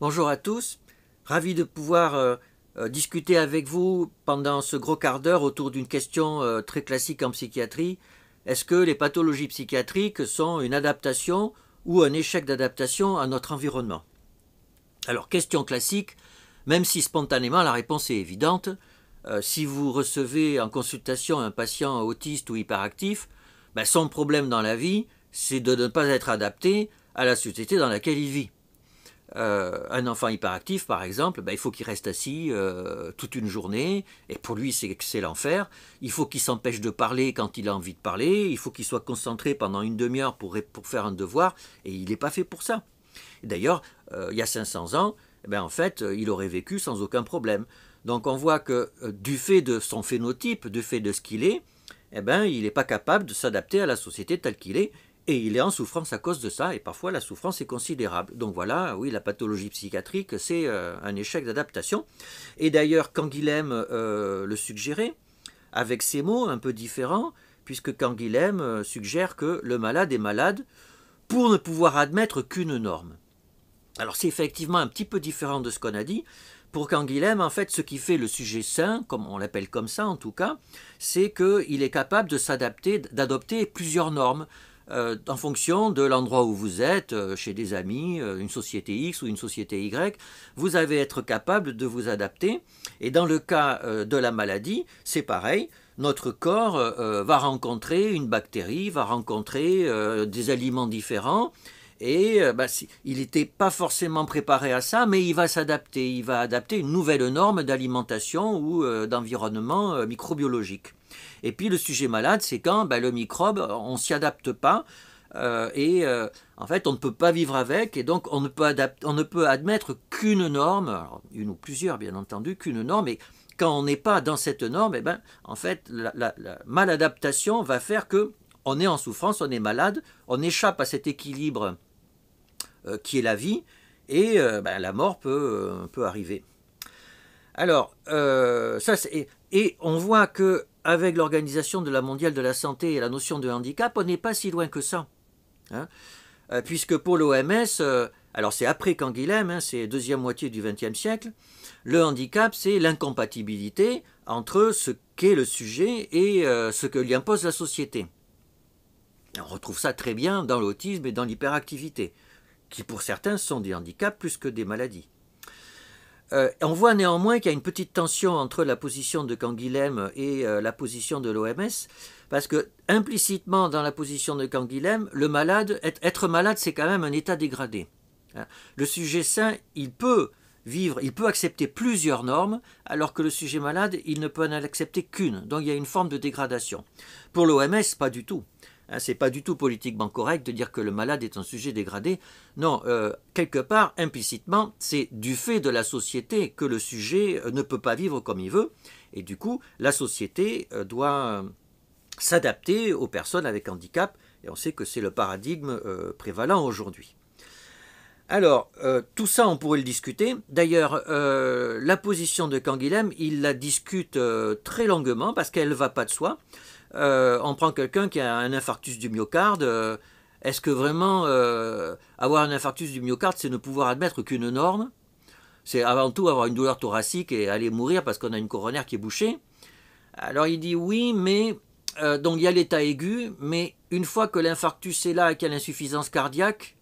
Bonjour à tous, ravi de pouvoir euh, euh, discuter avec vous pendant ce gros quart d'heure autour d'une question euh, très classique en psychiatrie. Est-ce que les pathologies psychiatriques sont une adaptation ou un échec d'adaptation à notre environnement Alors, question classique, même si spontanément la réponse est évidente, si vous recevez en consultation un patient autiste ou hyperactif, ben, son problème dans la vie, c'est de ne pas être adapté à la société dans laquelle il vit. Euh, un enfant hyperactif, par exemple, ben, il faut qu'il reste assis euh, toute une journée, et pour lui, c'est l'enfer. Il faut qu'il s'empêche de parler quand il a envie de parler, il faut qu'il soit concentré pendant une demi-heure pour, faire un devoir, et il n'est pas fait pour ça. D'ailleurs, euh, il y a 500 ans, ben, en fait, il aurait vécu sans aucun problème. Donc on voit que du fait de son phénotype, du fait de ce qu'il est, eh ben, il n'est pas capable de s'adapter à la société telle qu'il est, et il est en souffrance à cause de ça, et parfois la souffrance est considérable. Donc voilà, oui, la pathologie psychiatrique, c'est euh, un échec d'adaptation. Et d'ailleurs, quand euh, le suggérait, avec ces mots un peu différents, puisque Canguilhem euh, suggère que le malade est malade pour ne pouvoir admettre qu'une norme. Alors c'est effectivement un petit peu différent de ce qu'on a dit. Pour Canguilhem, en fait, ce qui fait le sujet sain, comme on l'appelle comme ça en tout cas, c'est qu'il est capable de s'adapter, d'adopter plusieurs normes euh, en fonction de l'endroit où vous êtes, euh, chez des amis, euh, une société X ou une société Y, vous allez être capable de vous adapter. Et dans le cas de la maladie, c'est pareil. Notre corps va rencontrer une bactérie, va rencontrer des aliments différents. Et bah, il n'était pas forcément préparé à ça, mais il va s'adapter. Il va adapter une nouvelle norme d'alimentation ou d'environnement microbiologique. Et puis le sujet malade, c'est quand bah, le microbe, euh, on s'y adapte pas. Euh, et euh, en fait, on ne peut pas vivre avec, et donc on ne peut, on ne peut admettre qu'une norme, une ou plusieurs bien entendu, qu'une norme, et quand on n'est pas dans cette norme, eh ben, en fait, la, maladaptation va faire que on est en souffrance, on est malade, on échappe à cet équilibre qui est la vie, et ben, la mort peut, peut arriver. Alors, ça, c'est... et on voit que avec l'organisation de la mondiale de la santé et la notion de handicap, on n'est pas si loin que ça. Hein. Euh, puisque pour l'OMS, euh, alors c'est après Canguilhem, hein, c'est deuxième moitié du XXe siècle, le handicap, c'est l'incompatibilité entre ce qu'est le sujet et euh, ce que lui impose la société. on retrouve ça très bien dans l'autisme et dans l'hyperactivité, qui pour certains sont des handicaps plus que des maladies. Euh, on voit néanmoins qu'il y a une petite tension entre la position de Canguilhem et euh, la position de l'OMS, parce que implicitement dans la position de Canguilhem, le malade, être, être malade, c'est quand même un état dégradé. Hein. Le sujet sain, il peut vivre, il peut accepter plusieurs normes, alors que le sujet malade, il ne peut en accepter qu'une. Donc il y a une forme de dégradation. Pour l'OMS, pas du tout. Hein, c'est pas du tout politiquement correct de dire que le malade est un sujet dégradé. Non, euh, quelque part, implicitement, c'est du fait de la société que le sujet euh, ne peut pas vivre comme il veut. Et du coup, la société euh, doit s'adapter aux personnes avec handicap. Et on sait que c'est le paradigme prévalant aujourd'hui. Alors, tout ça, on pourrait le discuter. D'ailleurs, la position de Canguilhem, il la discute très longuement parce qu'elle ne va pas de soi. Euh, on prend quelqu'un qui a un infarctus du myocarde. Euh, est-ce que vraiment euh, avoir un infarctus du myocarde, c'est ne pouvoir admettre qu'une norme C'est avant tout avoir une douleur thoracique et aller mourir parce qu'on a une coronaire qui est bouchée. Alors il dit oui, mais donc il y a l'état aigu, mais une fois que l'infarctus est là et qu'il y a l'insuffisance cardiaque,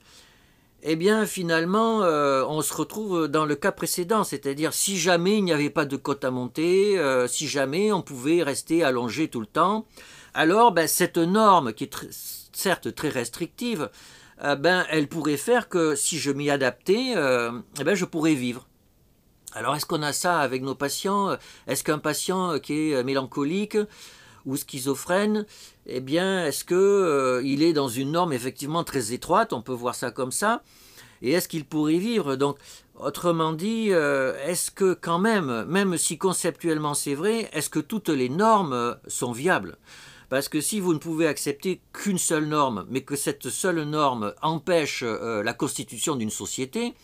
eh bien finalement, euh, on se retrouve dans le cas précédent, c'est-à-dire si jamais il n'y avait pas de côte à monter, euh, si jamais on pouvait rester allongé tout le temps, alors ben, cette norme, qui est certes très restrictive, euh, ben, elle pourrait faire que si je m'y adaptais, eh ben, je pourrais vivre. Alors est-ce qu'on a ça avec nos patients Est-ce qu'un patient qui est mélancolique ou schizophrène, eh bien, est-ce qu'il euh, est dans une norme effectivement très étroite On peut voir ça comme ça. Et est-ce qu'il pourrait vivre Donc, autrement dit, euh, est-ce que quand même, même si conceptuellement c'est vrai, est-ce que toutes les normes euh, sont viables parce que si vous ne pouvez accepter qu'une seule norme, mais que cette seule norme empêche la constitution d'une société,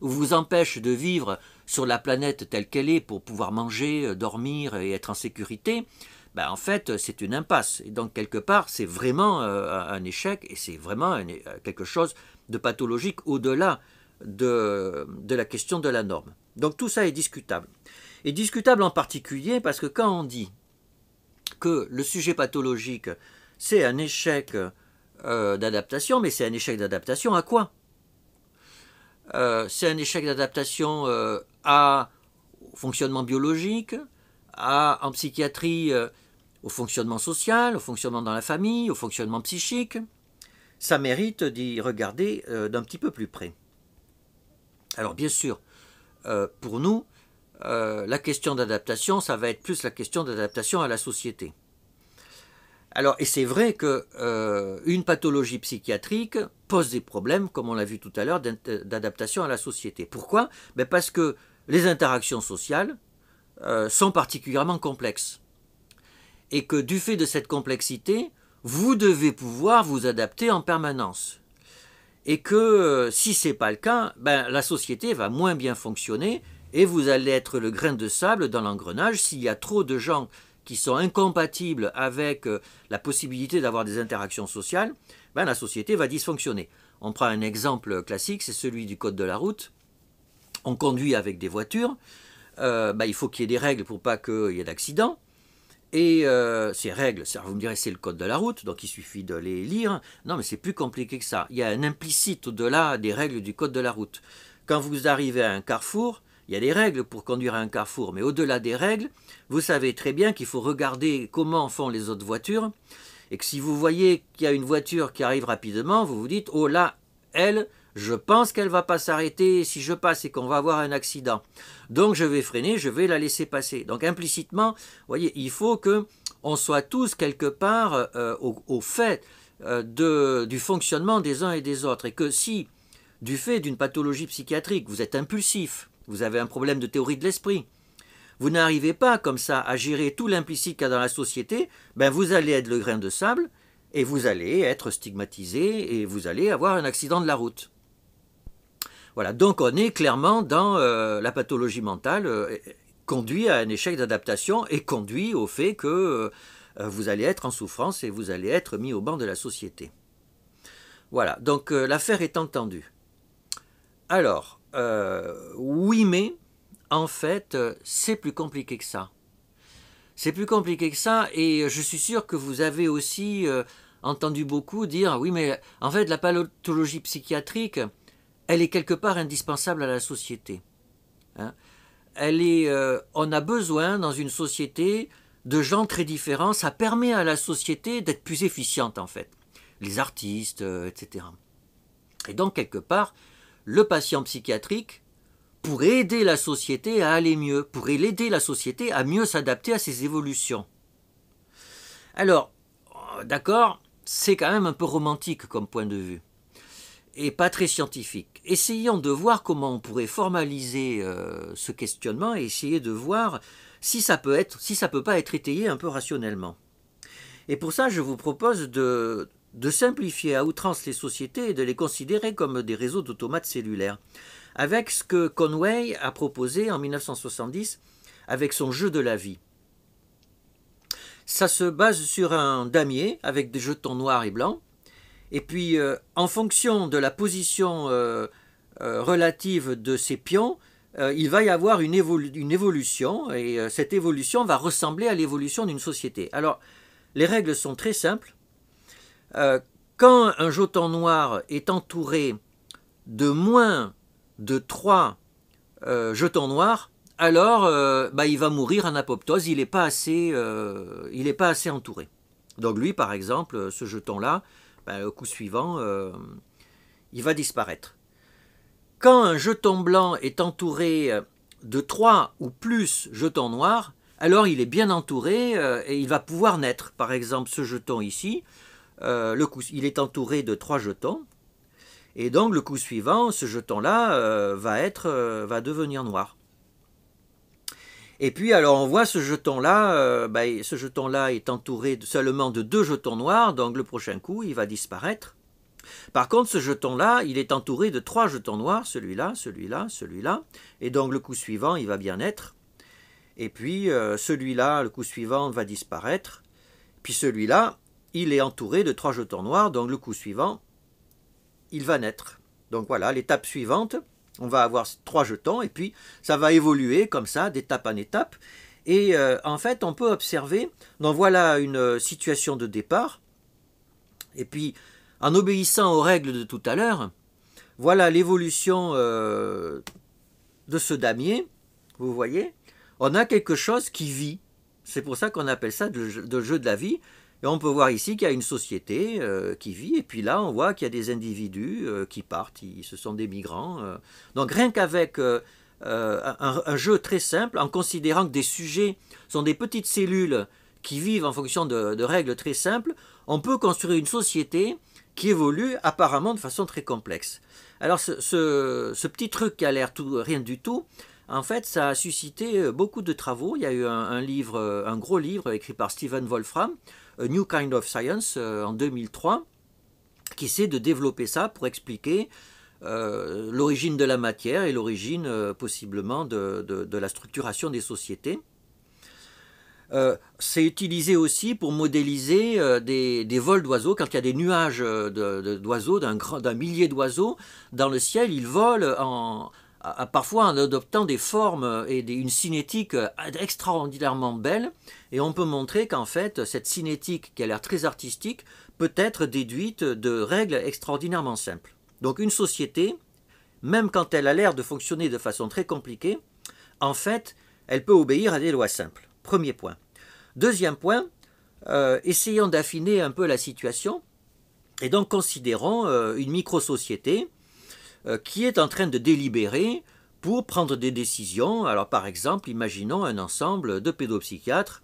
ou vous empêche de vivre sur la planète telle qu'elle est pour pouvoir manger, dormir et être en sécurité, bah, en fait, euh, c'est une impasse. Et donc, quelque part, c'est vraiment euh, un échec et c'est vraiment euh, quelque chose de pathologique au-delà de, la question de la norme. Donc, tout ça est discutable. Et discutable en particulier parce que quand on dit que le sujet pathologique, c'est un échec d'adaptation, mais c'est un échec d'adaptation à quoi C'est un échec d'adaptation à au fonctionnement biologique, en psychiatrie euh, au fonctionnement social, au fonctionnement dans la famille, au fonctionnement psychique, ça mérite d'y regarder euh, d'un petit peu plus près. Alors bien sûr, euh, pour nous, la question d'adaptation, ça va être plus la question d'adaptation à la société. Alors, et c'est vrai qu'une pathologie psychiatrique pose des problèmes, comme on l'a vu tout à l'heure, d'adaptation à la société. Pourquoi ben, Parce que les interactions sociales, euh, sont particulièrement complexes. Et que du fait de cette complexité, vous devez pouvoir vous adapter en permanence. Et que euh, si ce n'est pas le cas, ben, la société va moins bien fonctionner et vous allez être le grain de sable dans l'engrenage s'il y a trop de gens qui sont incompatibles avec euh, la possibilité d'avoir des interactions sociales, ben, la société va dysfonctionner. On prend un exemple classique, c'est celui du code de la route. On conduit avec des voitures, euh, bah, il faut qu'il y ait des règles pour pas qu'il y ait d'accident. Et euh, ces règles, vous me direz, c'est le code de la route, donc il suffit de les lire. Non, mais c'est plus compliqué que ça. Il y a un implicite au-delà des règles du code de la route. Quand vous arrivez à un carrefour, il y a des règles pour conduire à un carrefour, mais au-delà des règles, vous savez très bien qu'il faut regarder comment font les autres voitures, et que si vous voyez qu'il y a une voiture qui arrive rapidement, vous vous dites, oh là, elle, je pense qu'elle va pas s'arrêter si je passe et qu'on va avoir un accident. Donc je vais freiner, je vais la laisser passer. Donc implicitement, voyez, il faut que on soit tous quelque part euh, au, fait euh, du fonctionnement des uns et des autres. Et que si, du fait d'une pathologie psychiatrique, vous êtes impulsif, vous avez un problème de théorie de l'esprit, vous n'arrivez pas comme ça à gérer tout l'implicite qu'il y a dans la société, ben vous allez être le grain de sable et vous allez être stigmatisé et vous allez avoir un accident de la route. Voilà, donc on est clairement dans euh, la pathologie mentale, euh, conduit à un échec d'adaptation et conduit au fait que euh, vous allez être en souffrance et vous allez être mis au banc de la société. Voilà, donc l'affaire est entendue. Alors, oui mais, en fait, c'est plus compliqué que ça. C'est plus compliqué que ça et je suis sûr que vous avez aussi entendu beaucoup dire oui mais en fait la pathologie psychiatrique elle est quelque part indispensable à la société. Hein. elle est, euh, on a besoin dans une société de gens très différents. Ça permet à la société d'être plus efficiente en fait. Les artistes, euh, etc. Et donc quelque part, le patient psychiatrique pour aider la société à aller mieux, pourrait aider la société à mieux s'adapter à ses évolutions. Alors, d'accord, c'est quand même un peu romantique comme point de vue et pas très scientifique. Essayons de voir comment on pourrait formaliser euh, ce questionnement et essayer de voir si ça peut être, si ça peut pas être étayé un peu rationnellement. Et pour ça, je vous propose de, de simplifier à outrance les sociétés et de les considérer comme des réseaux d'automates cellulaires, avec ce que Conway a proposé en 1970 avec son jeu de la vie. Ça se base sur un damier avec des jetons noirs et blancs et puis, euh, en fonction de la position euh, euh, relative de ces pions, il va y avoir une, évolution, et cette évolution va ressembler à l'évolution d'une société. Alors, les règles sont très simples. quand un jeton noir est entouré de moins de 3 jetons noirs, alors bah, il va mourir en apoptose, il n'est pas, pas, assez entouré. Donc lui, par exemple, ce jeton-là, ben, le coup suivant, euh, il va disparaître. Quand un jeton blanc est entouré euh, de trois ou plus jetons noirs, alors il est bien entouré euh, et il va pouvoir naître. Par exemple, ce jeton ici, il est entouré de trois jetons. Et donc le coup suivant, ce jeton-là va, être, va devenir noir. Et puis alors on voit ce jeton-là, euh, bah, ce jeton-là est entouré seulement de deux jetons noirs, donc le prochain coup il va disparaître. Par contre ce jeton-là, il est entouré de trois jetons noirs, celui-là, celui-là, celui-là, et donc le coup suivant il va bien être. Et puis euh, celui-là, le coup suivant va disparaître. Puis celui-là, il est entouré de trois jetons noirs, donc le coup suivant, il va naître. Donc voilà, l'étape suivante, on va avoir trois jetons et puis ça va évoluer comme ça, d'étape en étape. Et euh, en fait, on peut observer, donc voilà une euh, situation de départ. Et puis, en obéissant aux règles de tout à l'heure, voilà l'évolution euh, de ce damier. Vous voyez, on a quelque chose qui vit. C'est pour ça qu'on appelle ça le jeu de la vie. Et on peut voir ici qu'il y a une société euh, qui vit, et puis là, on voit qu'il y a des individus euh, qui partent, ils, ce sont des migrants. Euh. Donc rien qu'avec un, jeu très simple, en considérant que des sujets sont des petites cellules qui vivent en fonction de, règles très simples, on peut construire une société qui évolue apparemment de façon très complexe. Alors ce, petit truc qui a l'air tout, rien du tout, en fait, ça a suscité euh, beaucoup de travaux. Il y a eu un, livre, euh, un gros livre écrit par Stephen Wolfram, a New Kind of Science, euh, en 2003, qui essaie de développer ça pour expliquer l'origine de la matière et l'origine possiblement de, la structuration des sociétés. c'est utilisé aussi pour modéliser des, des, vols d'oiseaux. Quand il y a des nuages d'oiseaux, d'un millier d'oiseaux dans le ciel, ils volent en, parfois en adoptant des formes et une cinétique euh, extraordinairement belle, et on peut montrer qu'en fait, cette cinétique qui a l'air très artistique peut être déduite de règles extraordinairement simples. Donc une société, même quand elle a l'air de fonctionner de façon très compliquée, en fait, elle peut obéir à des lois simples. Premier point. Deuxième point, euh, essayons d'affiner un peu la situation, et donc considérons euh, une micro-société euh, qui est en train de délibérer pour prendre des décisions. Alors par exemple, imaginons un ensemble de pédopsychiatres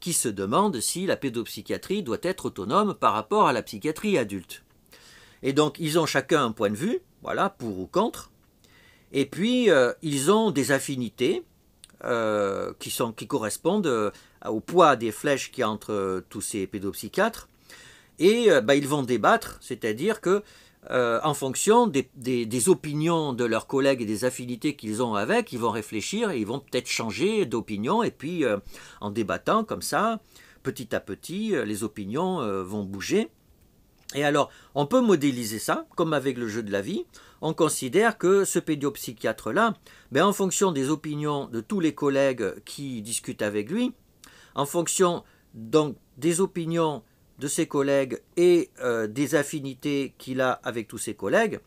qui se demandent si la pédopsychiatrie doit être autonome par rapport à la psychiatrie adulte. Et donc ils ont chacun un point de vue, voilà, pour ou contre. Et puis euh, ils ont des affinités euh, qui, sont, qui correspondent au poids des flèches qui entre tous ces pédopsychiatres. Et bah, ils vont débattre, c'est-à-dire que euh, en fonction des, opinions de leurs collègues et des affinités qu'ils ont avec, ils vont réfléchir et ils vont peut-être changer d'opinion. Et puis, euh, en débattant comme ça, petit à petit, euh, les opinions vont bouger. Et alors, on peut modéliser ça, comme avec le jeu de la vie. On considère que ce pédiopsychiatre-là, ben, en fonction des opinions de tous les collègues qui discutent avec lui, en fonction donc des opinions de ses collègues et euh, des affinités qu'il a avec tous ses collègues,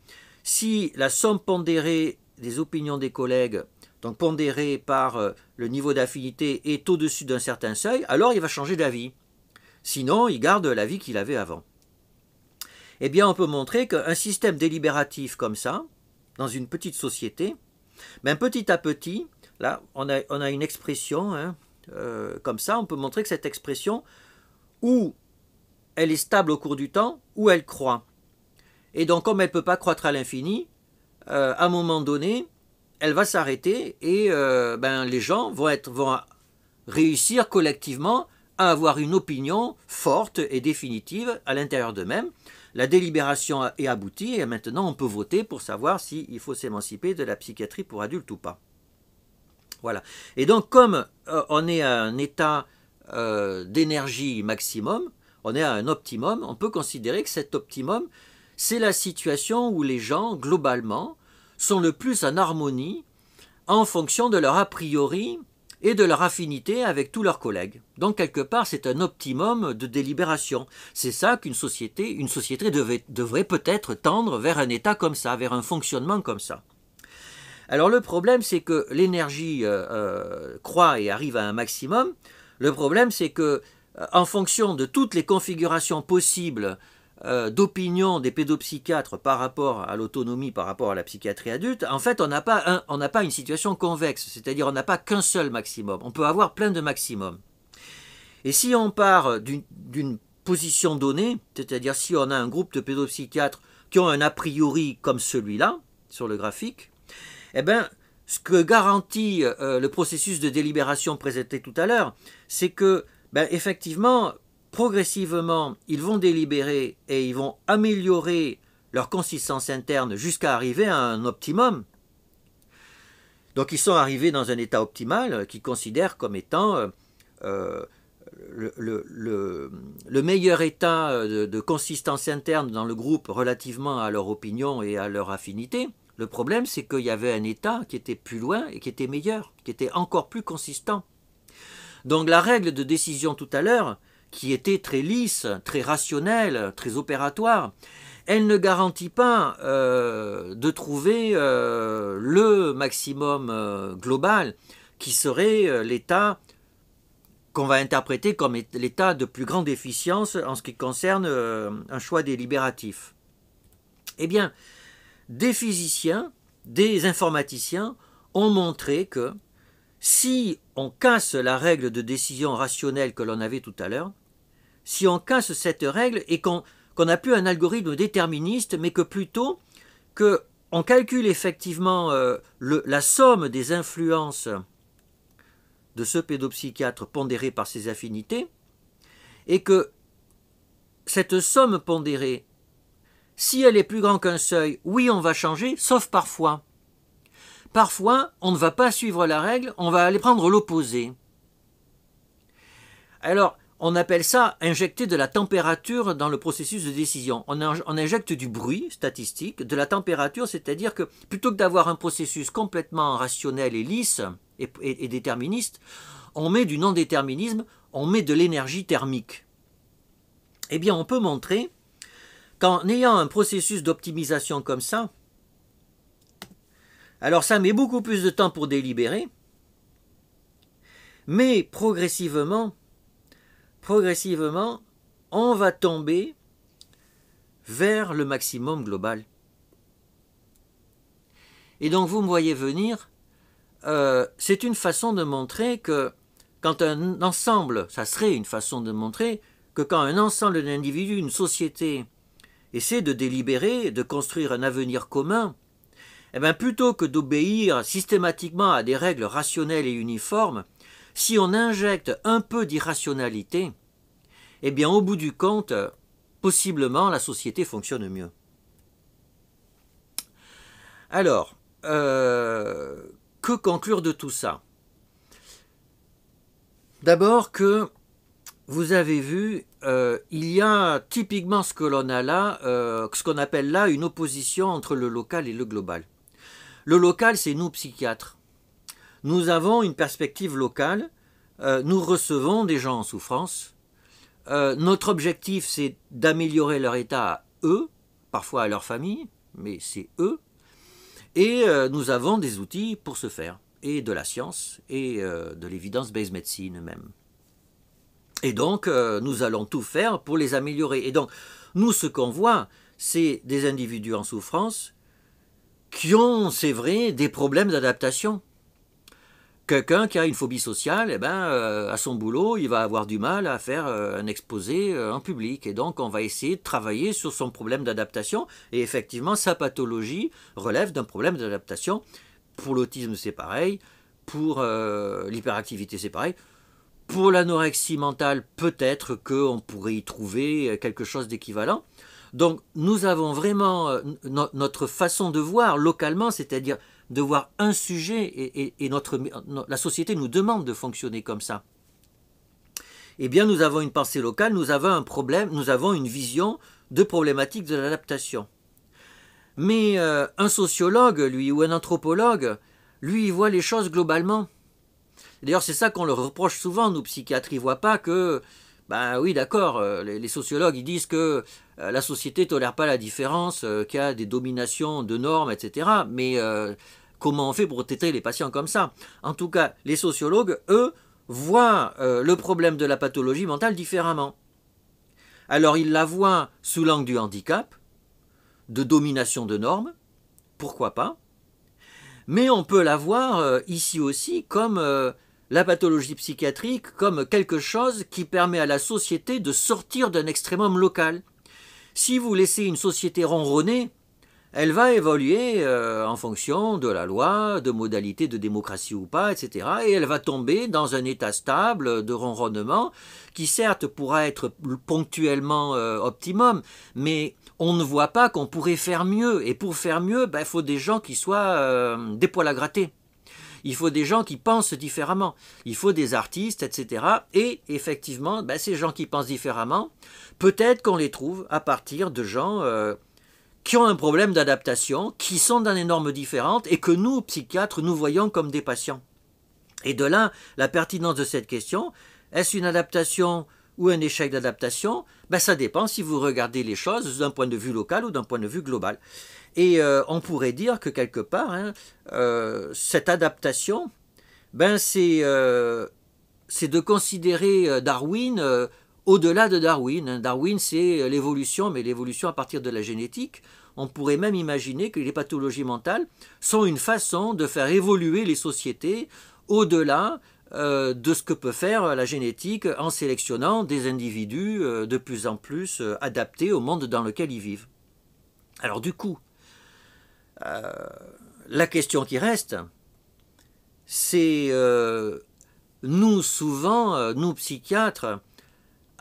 si la somme pondérée des opinions des collègues, donc pondérée par euh, le niveau d'affinité, est au-dessus d'un certain seuil, alors il va changer d'avis. Sinon, il garde l'avis qu'il avait avant. Eh bien, on peut montrer qu'un système délibératif comme ça, dans une petite société, ben, petit à petit, là, on a, on a une expression, hein, euh, comme ça, on peut montrer que cette expression, où elle est stable au cours du temps ou elle croit. Et donc, comme elle ne peut pas croître à l'infini, euh, à un moment donné, elle va s'arrêter et euh, ben, les gens vont, être, vont réussir collectivement à avoir une opinion forte et définitive à l'intérieur d'eux-mêmes. La délibération est aboutie et maintenant on peut voter pour savoir s'il faut s'émanciper de la psychiatrie pour adultes ou pas. Voilà. Et donc comme euh, on est à un état d'énergie maximum, on est à un optimum, on peut considérer que cet optimum, c'est la situation où les gens, globalement, sont le plus en harmonie en fonction de leur a priori et de leur affinité avec tous leurs collègues. Donc quelque part, c'est un optimum de délibération. C'est ça qu'une société, une société devrait peut-être tendre vers un état comme ça, vers un fonctionnement comme ça. Alors le problème, c'est que l'énergie euh, euh, croît et arrive à un maximum. Le problème, c'est que euh, en fonction de toutes les configurations possibles euh, d'opinion des pédopsychiatres par rapport à l'autonomie, par rapport à la psychiatrie adulte, en fait, on n'a pas, pas une situation convexe, c'est-à-dire on n'a pas qu'un seul maximum, on peut avoir plein de maximums. Et si on part d'une position donnée, c'est-à-dire si on a un groupe de pédopsychiatres qui ont un a priori comme celui-là, sur le graphique, eh bien, ce que garantit euh, le processus de délibération présenté tout à l'heure, c'est que ben, effectivement, progressivement, ils vont délibérer et ils vont améliorer leur consistance interne jusqu'à arriver à un optimum. Donc ils sont arrivés dans un état optimal euh, qu'ils considèrent comme étant euh, euh, le, meilleur état de, consistance interne dans le groupe relativement à leur opinion et à leur affinité. Le problème, c'est qu'il y avait un état qui était plus loin et qui était meilleur, qui était encore plus consistant. Donc la règle de décision tout à l'heure, qui était très lisse, très rationnelle, très opératoire, elle ne garantit pas euh, de trouver euh, le maximum euh, global qui serait l'état qu'on va interpréter comme l'état de plus grande efficience en ce qui concerne un choix délibératif. Eh bien, des physiciens, des informaticiens ont montré que si on casse la règle de décision rationnelle que l'on avait tout à l'heure, si on casse cette règle et qu'on n'a plus un algorithme déterministe, mais que plutôt que on calcule effectivement euh, la somme des influences de ce pédopsychiatre pondéré par ses affinités, et que cette somme pondérée, si elle est plus grande qu'un seuil, oui, on va changer, sauf parfois parfois, on ne va pas suivre la règle, on va aller prendre l'opposé. Alors, on appelle ça injecter de la température dans le processus de décision. On, injecte du bruit statistique, de la température, c'est-à-dire que plutôt que d'avoir un processus complètement rationnel et lisse et, déterministe, on met du non-déterminisme, on met de l'énergie thermique. Eh bien, on peut montrer qu'en ayant un processus d'optimisation comme ça, alors ça met beaucoup plus de temps pour délibérer, mais progressivement, progressivement, on va tomber vers le maximum global. Et donc vous me voyez venir, euh, c'est une façon de montrer que quand un ensemble, ça serait une façon de montrer que quand un ensemble d'individus, une société, essaie de délibérer, de construire un avenir commun, eh ben, plutôt que d'obéir systématiquement à des règles rationnelles et uniformes, si on injecte un peu d'irrationalité, eh bien, au bout du compte, possiblement, la société fonctionne mieux. Alors, euh, que conclure de tout ça D'abord que, vous avez vu, euh, il y a typiquement ce que a là, euh, ce qu'on appelle là une opposition entre le local et le global. Le local, c'est nous, psychiatres. Nous avons une perspective locale, euh, nous recevons des gens en souffrance. Euh, notre objectif, c'est d'améliorer leur état eux, parfois à leur famille, mais c'est eux. Et euh, nous avons des outils pour ce faire, et de la science, et de l'évidence-based medicine même. Et donc, nous allons tout faire pour les améliorer. Et donc, nous, ce qu'on voit, c'est des individus en souffrance qui ont, c'est vrai, des problèmes d'adaptation. Quelqu'un qui a une phobie sociale, eh ben, euh, à son boulot, il va avoir du mal à faire euh, un exposé euh, en public. Et donc, on va essayer de travailler sur son problème d'adaptation. Et effectivement, sa pathologie relève d'un problème d'adaptation. Pour l'autisme, c'est pareil. Pour l'hyperactivité, c'est pareil. Pour l'anorexie mentale, peut-être qu'on pourrait y trouver quelque chose d'équivalent. Donc nous avons vraiment euh, notre façon de voir localement, c'est-à-dire de voir un sujet et, notre, la société nous demande de fonctionner comme ça. Eh bien nous avons une pensée locale, nous avons un problème, nous avons une vision de problématique de l'adaptation. Mais euh, un sociologue, lui, ou un anthropologue, lui, il voit les choses globalement. D'ailleurs, c'est ça qu'on leur reproche souvent, nous psychiatres, ils ne voient pas que ben oui, d'accord, euh, les, sociologues, ils disent que euh, la société ne tolère pas la différence, euh, qu'il y a des dominations de normes, etc. Mais comment on fait pour traiter les patients comme ça En tout cas, les sociologues, eux, voient le problème de la pathologie mentale différemment. Alors ils la voient sous l'angle du handicap, de domination de normes, pourquoi pas, mais on peut la voir ici aussi comme la pathologie psychiatrique comme quelque chose qui permet à la société de sortir d'un extrémum local. Si vous laissez une société ronronner, elle va évoluer euh, en fonction de la loi, de modalités de démocratie ou pas, etc. Et elle va tomber dans un état stable de ronronnement qui certes pourra être ponctuellement euh, optimum, mais on ne voit pas qu'on pourrait faire mieux. Et pour faire mieux, il ben, faut des gens qui soient euh, des poils à gratter il faut des gens qui pensent différemment, il faut des artistes, etc. Et effectivement, ben, ces gens qui pensent différemment, peut-être qu'on les trouve à partir de gens euh, qui ont un problème d'adaptation, qui sont dans des normes différentes et que nous, psychiatres, nous voyons comme des patients. Et de là, la pertinence de cette question, est-ce une adaptation ou un échec d'adaptation ben, Ça dépend si vous regardez les choses d'un point de vue local ou d'un point de vue global. Et euh, on pourrait dire que quelque part, hein, euh, cette adaptation, ben c'est euh, de considérer Darwin au-delà de Darwin. Hein. Darwin, c'est l'évolution, mais l'évolution à partir de la génétique. On pourrait même imaginer que les pathologies mentales sont une façon de faire évoluer les sociétés au-delà de ce que peut faire la génétique en sélectionnant des individus de plus en plus adaptés au monde dans lequel ils vivent. Alors du coup, euh, la question qui reste, c'est euh, nous souvent, euh, nous psychiatres,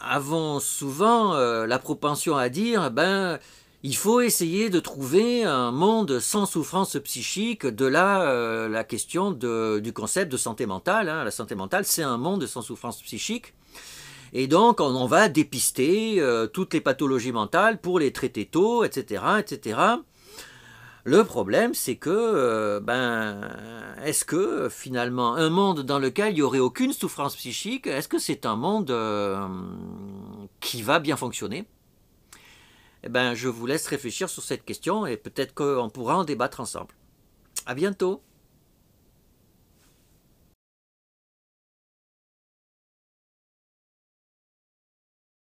avons souvent la propension à dire, ben, il faut essayer de trouver un monde sans souffrance psychique, de là la question du concept de santé mentale. Hein. La santé mentale, c'est un monde sans souffrance psychique. Et donc, on, va dépister toutes les pathologies mentales pour les traiter tôt, etc., etc. Le problème, c'est que, euh, ben, est-ce que finalement, un monde dans lequel il n'y aurait aucune souffrance psychique, est-ce que c'est un monde euh, qui va bien fonctionner eh ben, Je vous laisse réfléchir sur cette question et peut-être qu'on pourra en débattre ensemble. À bientôt